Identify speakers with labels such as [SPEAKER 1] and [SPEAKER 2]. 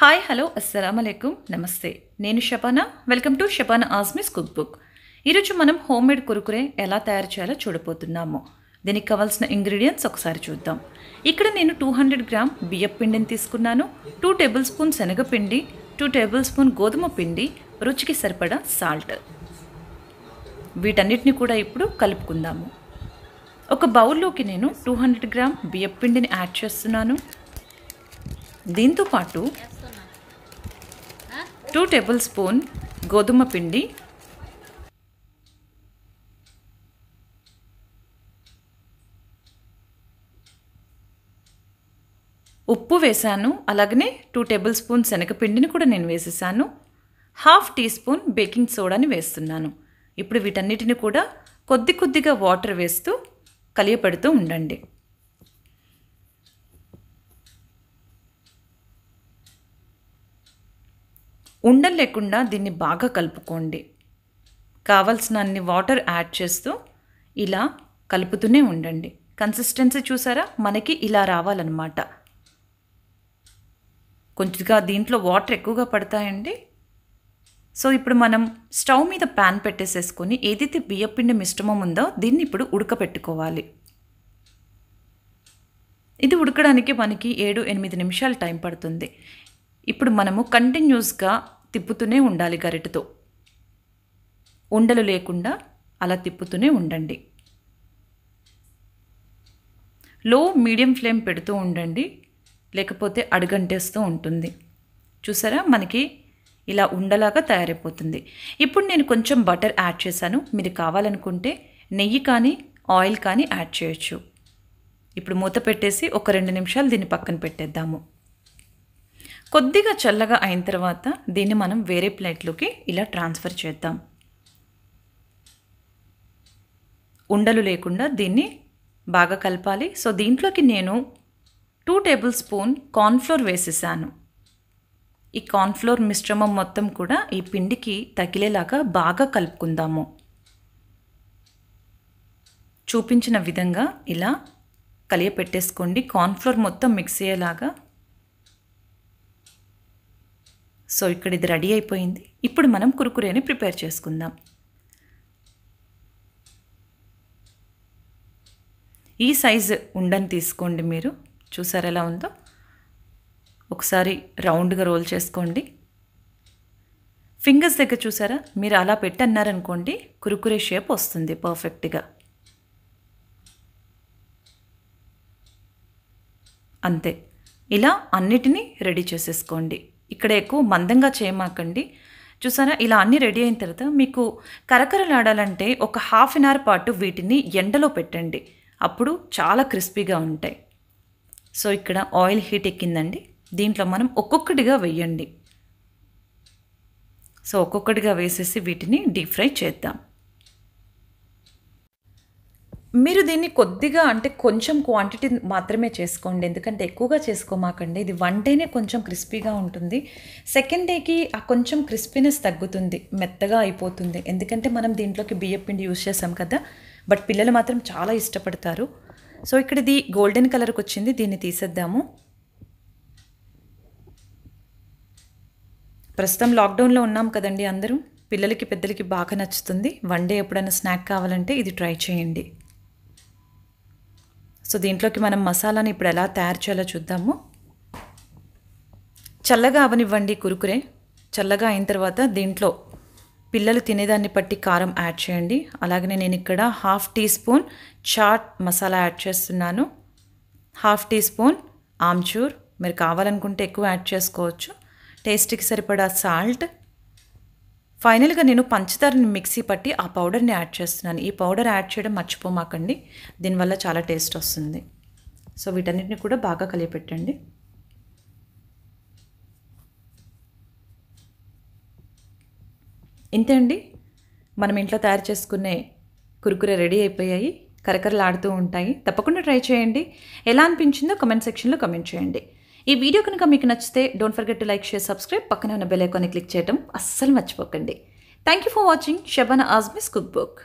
[SPEAKER 1] hi hello అస్సలం అలైకుం నమస్తే నేను Shabana welcome to Shabana Azmi's cook book ఈరోజు మనం హోమ్మేడ్ కురుకురే ఎలా తయారు చేయాలో చూడబోతున్నాము దీనికి కావాల్సిన ఇంగ్రీడియంట్స్ ఒకసారి చూద్దాం ఇక్కడ నేను టూ హండ్రెడ్ గ్రామ్ బియ్యం పిండిని తీసుకున్నాను టూ టేబుల్ స్పూన్ శనగపిండి టూ టేబుల్ స్పూన్ గోధుమ పిండి రుచికి సరిపడా సాల్ట్ వీటన్నిటిని కూడా ఇప్పుడు కలుపుకుందాము ఒక బౌల్లోకి నేను టూ హండ్రెడ్ గ్రామ్ బియ్యం పిండిని యాడ్ చేస్తున్నాను దీంతోపాటు టూ టేబుల్ స్పూన్ గోధుమ పిండి ఉప్పు వేశాను అలాగనే టూ టేబుల్ స్పూన్ శనగపిండిని కూడా నేను వేసేసాను హాఫ్ టీ స్పూన్ బేకింగ్ సోడాని వేస్తున్నాను ఇప్పుడు వీటన్నిటిని కూడా కొద్ది కొద్దిగా వాటర్ వేస్తూ కలియపెడుతూ ఉండండి ఉండలు లేకుండా దీన్ని బాగా కలుపుకోండి కావలసిన అన్ని వాటర్ యాడ్ చేస్తూ ఇలా కలుపుతూనే ఉండండి కన్సిస్టెన్సీ చూసారా మనకి ఇలా రావాలన్నమాట కొంచెంగా దీంట్లో వాటర్ ఎక్కువగా పడతాయండి సో ఇప్పుడు మనం స్టవ్ మీద ప్యాన్ పెట్టేసేసుకొని ఏదైతే బియ్యపిండి మిశ్రమం ఉందో దీన్ని ఇప్పుడు ఉడకపెట్టుకోవాలి ఇది ఉడకడానికి మనకి ఏడు ఎనిమిది నిమిషాలు టైం పడుతుంది ఇప్పుడు మనము కంటిన్యూస్గా తిప్పుతూనే ఉండాలి గరిటతో ఉండలు లేకుండా అలా తిప్పుతూనే ఉండండి లో మీడియం ఫ్లేమ్ పెడుతూ ఉండండి లేకపోతే అడుగంటేస్తూ ఉంటుంది చూసారా మనకి ఇలా ఉండలాగా తయారైపోతుంది ఇప్పుడు నేను కొంచెం బటర్ యాడ్ చేశాను మీరు కావాలనుకుంటే నెయ్యి కానీ ఆయిల్ కానీ యాడ్ చేయొచ్చు ఇప్పుడు మూత పెట్టేసి ఒక రెండు నిమిషాలు దీన్ని పక్కన పెట్టేద్దాము కొద్దిగా చల్లగా అయిన తర్వాత దీన్ని మనం వేరే ప్లేట్లోకి ఇలా ట్రాన్స్ఫర్ చేద్దాం ఉండలు లేకుండా దీన్ని బాగా కలపాలి సో దీంట్లోకి నేను టూ టేబుల్ స్పూన్ కార్న్ఫ్లోర్ వేసేసాను ఈ కార్న్ఫ్లోర్ మిశ్రమం మొత్తం కూడా ఈ పిండికి తగిలేలాగా బాగా కలుపుకుందాము చూపించిన విధంగా ఇలా కలియపెట్టేసుకోండి కార్న్ఫ్లోర్ మొత్తం మిక్స్ అయ్యేలాగా సో ఇక్కడ ఇది రెడీ అయిపోయింది ఇప్పుడు మనం కురుకురేని ప్రిపేర్ చేసుకుందాం ఈ సైజు ఉండని తీసుకోండి మీరు చూసారు ఎలా ఉందో ఒకసారి రౌండ్గా రోల్ చేసుకోండి ఫింగర్స్ దగ్గర చూసారా మీరు అలా పెట్టన్నారనుకోండి కురుకురే షేప్ వస్తుంది పర్ఫెక్ట్గా అంతే ఇలా అన్నిటినీ రెడీ చేసేసుకోండి ఇక్కడ ఎక్కువ మందంగా చేయమాకండి చూసారా ఇలా అన్నీ రెడీ అయిన తర్వాత మీకు కరకరలాడాలంటే ఒక హాఫ్ అన్ అవర్ పాటు వీటిని ఎండలో పెట్టండి అప్పుడు చాలా క్రిస్పీగా ఉంటాయి సో ఇక్కడ ఆయిల్ హీట్ ఎక్కిందండి దీంట్లో మనం ఒక్కొక్కటిగా వేయండి సో ఒక్కొక్కటిగా వేసేసి వీటిని డీప్ ఫ్రై చేద్దాం మీరు దీన్ని కొద్దిగా అంటే కొంచెం క్వాంటిటీ మాత్రమే చేసుకోండి ఎందుకంటే ఎక్కువగా చేసుకోమాకండి ఇది వన్ డేనే కొంచెం క్రిస్పీగా ఉంటుంది సెకండ్ డేకి ఆ కొంచెం క్రిస్పీనెస్ తగ్గుతుంది మెత్తగా అయిపోతుంది ఎందుకంటే మనం దీంట్లోకి బియ్యం పిండి యూస్ చేసాం కదా బట్ పిల్లలు మాత్రం చాలా ఇష్టపడతారు సో ఇక్కడ ఇది గోల్డెన్ కలర్కి వచ్చింది దీన్ని తీసేద్దాము ప్రస్తుతం లాక్డౌన్లో ఉన్నాం కదండి అందరూ పిల్లలకి పెద్దలకి బాగా నచ్చుతుంది వన్ డే ఎప్పుడైనా స్నాక్ కావాలంటే ఇది ట్రై చేయండి సో దీంట్లోకి మనం మసాలాని ఇప్పుడు ఎలా తయారు చేయాలో చూద్దాము చల్లగా అవనివ్వండి కురుకురే చల్లగా అయిన తర్వాత దీంట్లో పిల్లలు తినేదాన్ని బట్టి కారం యాడ్ చేయండి అలాగే నేను ఇక్కడ half teaspoon chaat masala add చేస్తున్నాను హాఫ్ టీ స్పూన్ ఆమ్చూర్ మీరు కావాలనుకుంటే ఎక్కువ యాడ్ చేసుకోవచ్చు టేస్ట్కి సరిపడా సాల్ట్ ఫైనల్గా నేను పంచదారని మిక్సీ పట్టి ఆ పౌడర్ని యాడ్ చేస్తున్నాను ఈ పౌడర్ యాడ్ చేయడం మర్చిపోమాకండి దీనివల్ల చాలా టేస్ట్ వస్తుంది సో వీటన్నిటిని కూడా బాగా కలిపెట్టండి ఇంతే అండి మనం ఇంట్లో తయారు చేసుకునే కురుకురే రెడీ అయిపోయాయి కరకరలాడుతూ ఉంటాయి తప్పకుండా ట్రై చేయండి ఎలా అనిపించిందో కమెంట్ సెక్షన్లో కమెంట్ చేయండి ఈ వీడియో కనుక మీకు నచ్చితే don't forget to like share subscribe పక్కనే ఉన్న బెల్ ఐకాన్ని క్లిక్ చేయడం అస్సలు మర్చిపోకండి thank you for watching Shabana Azmi's cook book